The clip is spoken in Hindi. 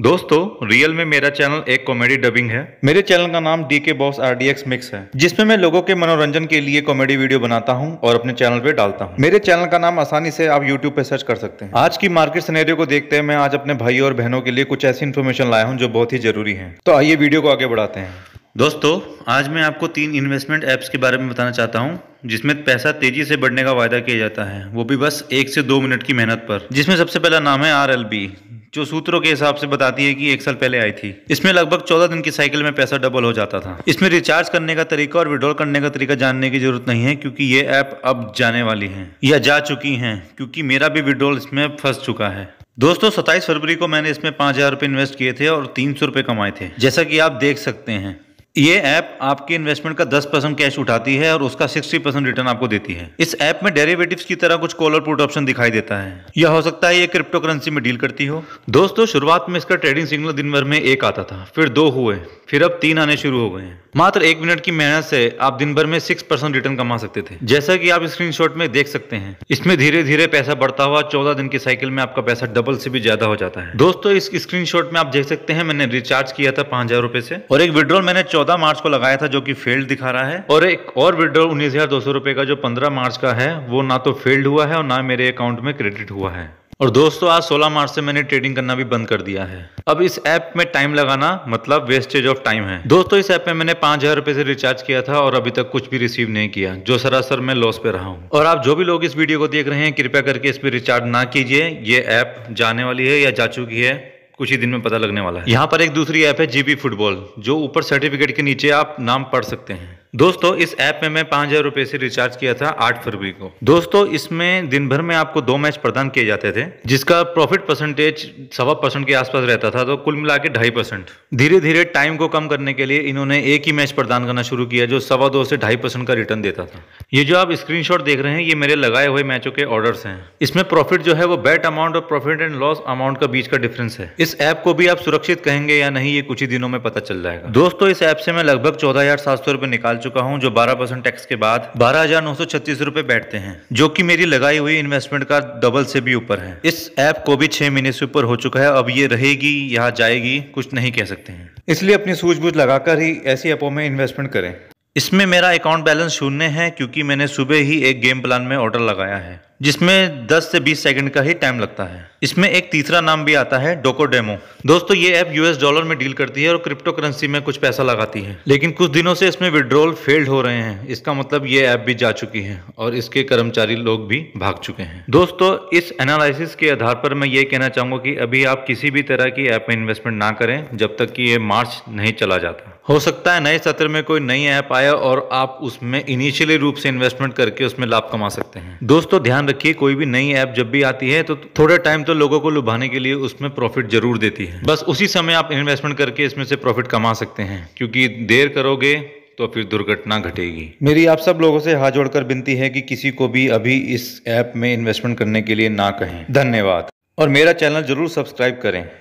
दोस्तों रियल में मेरा चैनल एक कॉमेडी डबिंग है मेरे चैनल का नाम D K boss R D X mix है जिसमें मैं लोगों के मनोरंजन के लिए कॉमेडी वीडियो बनाता हूं और अपने चैनल पे डालता हूं मेरे चैनल का नाम आसानी से आप यूट्यूब पे सर्च कर सकते हैं आज की मार्केट सिनेरियो को देखते हैं मैं आज अपने भाई और बहनों के लिए कुछ ऐसी इन्फॉर्मेशन लाया हूँ जो बहुत ही जरूरी है तो आइए वीडियो को आगे बढ़ाते हैं दोस्तों आज मैं आपको तीन इन्वेस्टमेंट ऐप्स के बारे में बताना चाहता हूँ जिसमें पैसा तेजी से बढ़ने का वायदा किया जाता है वो भी बस एक से दो मिनट की मेहनत पर जिसमें सबसे पहला नाम है आर एल बी जो सूत्रों के हिसाब से बताती है कि एक साल पहले आई थी इसमें लगभग चौदह दिन की साइकिल में पैसा डबल हो जाता था इसमें रिचार्ज करने का तरीका और विड्रॉल करने का तरीका जानने की जरूरत नहीं है क्योंकि ये ऐप अब जाने वाली है या जा चुकी है क्योंकि मेरा भी विड्रॉल इसमें फंस चुका है दोस्तों सत्ताईस फरवरी को मैंने इसमें पांच हज़ार रुपए इन्वेस्ट किए थे और तीन सौ रुपए कमाए थे जैसा कि आप देख सकते हैं ये ऐप आपके इन्वेस्टमेंट का 10 परसेंट कैश उठाती है और उसका 60 परसेंट रिटर्न आपको देती है इस ऐप में डेरिवेटिव्स की तरह कुछ कॉलर पुट ऑप्शन दिखाई देता है यह हो सकता है ये क्रिप्टो करेंसी में डील करती हो दोस्तों शुरुआत में इसका ट्रेडिंग सिग्नल दिन भर में एक आता था फिर दो हुए फिर अब तीन आने शुरू हो गए हैं मात्र एक मिनट की मेहनत से आप दिन भर में सिक्स परसेंट रिटर्न कमा सकते थे जैसा कि आप स्क्रीनशॉट में देख सकते हैं इसमें धीरे धीरे पैसा बढ़ता हुआ चौदह दिन की साइकिल में आपका पैसा डबल से भी ज्यादा हो जाता है दोस्तों इस स्क्रीनशॉट में आप देख सकते हैं मैंने रिचार्ज किया था पांच हजार से और एक विड्रॉल मैंने चौदह चौदह मार्च को लगाया था जो कि फेल्ड दिखा रहा है और एक और विड्रॉल उन्नीस हजार दो सौ रुपए का जो पंद्रह मार्च का है वो ना तो फेल्ड हुआ है और ना मेरे अकाउंट में क्रेडिट हुआ है और दोस्तों आज 16 मार्च से मैंने ट्रेडिंग करना भी बंद कर दिया है अब इस ऐप में टाइम लगाना मतलब वेस्टेज ऑफ टाइम है दोस्तों इस ऐप में मैंने पांच हजार रुपए से रिचार्ज किया था और अभी तक कुछ भी रिसीव नहीं किया जो सरासर मैं लॉस पे रहा हूँ और आप जो भी लोग इस वीडियो को देख रहे हैं कृपया करके इस पर रिचार्ज ना कीजिए ये ऐप जाने वाली है या जा चुकी है कुछ ही दिन में पता लगने वाला है यहाँ पर एक दूसरी ऐप है जीबी फुटबॉल जो ऊपर सर्टिफिकेट के नीचे आप नाम पढ़ सकते हैं दोस्तों इस ऐप में मैं पांच हज़ार रूपए से रिचार्ज किया था आठ फरवरी को दोस्तों इसमें दिन भर में आपको दो मैच प्रदान किए जाते थे जिसका प्रॉफिट परसेंटेज सवा परसेंट के आसपास रहता था तो कुल मिला के ढाई परसेंट धीरे धीरे टाइम को कम करने के लिए इन्होंने एक ही मैच प्रदान करना शुरू किया जो सवा दो से ढाई परसेंट का रिटर्न देता था ये जो आप स्क्रीन देख रहे हैं ये मेरे लगाए हुए मैचों के ऑर्डर है इसमें प्रॉफिट जो है वो बेट अमाउंट और प्रॉफिट एंड लॉस अमाउंट का बीच का डिफरेंस है इस ऐप को भी आप सुरक्षित कहेंगे या नहीं ये कुछ ही दिनों में पता चल जाएगा दोस्तों इस ऐप से मैं लगभग चौदह हजार सात सौ निकाल निकाल चुका हूं जो 12 परसेंट टैक्स के बाद बारह हजार नौ सौ छत्तीस रुपए बैठते हैं जो कि मेरी लगाई हुई इन्वेस्टमेंट का डबल से भी ऊपर है इस ऐप को भी छह महीने से ऊपर हो चुका है अब ये रहेगी यहाँ जाएगी कुछ नहीं कह सकते हैं इसलिए अपनी सूझबूझ लगाकर ही ऐसी ऐपों में इन्वेस्टमेंट करें इसमें मेरा अकाउंट बैलेंस शून्य है क्योंकि मैंने सुबह ही एक गेम प्लान में ऑर्डर लगाया है जिसमें 10 से 20 सेकंड का ही टाइम लगता है इसमें एक तीसरा नाम भी आता है डोको डेमो दोस्तों ये ऐप यूएस डॉलर में डील करती है और क्रिप्टो करेंसी में कुछ पैसा लगाती है लेकिन कुछ दिनों से इसमें विड्रॉल फेल्ड हो रहे हैं इसका मतलब ये ऐप भी जा चुकी है और इसके कर्मचारी लोग भी भाग चुके हैं दोस्तों इस एनालिसिस के आधार पर मैं ये कहना चाहूंगा की अभी आप किसी भी तरह की ऐप में इन्वेस्टमेंट ना करें जब तक की ये मार्च नहीं चला जाता हो सकता है नए सत्र में कोई नई ऐप आया और आप उसमें इनिशियली रूप से इन्वेस्टमेंट करके उसमें लाभ कमा सकते हैं दोस्तों ध्यान रखिए कोई भी नई ऐप जब भी आती है तो थोड़े टाइम तो लोगों को लुभाने के लिए उसमें प्रॉफिट जरूर देती है बस उसी समय आप इन्वेस्टमेंट करके इसमें से प्रॉफिट कमा सकते हैं क्योंकि देर करोगे तो फिर दुर्घटना घटेगी मेरी आप सब लोगों से हाथ जोड़कर विनती है कि किसी को भी अभी इस ऐप में इन्वेस्टमेंट करने के लिए ना कहें धन्यवाद और मेरा चैनल जरूर सब्सक्राइब करें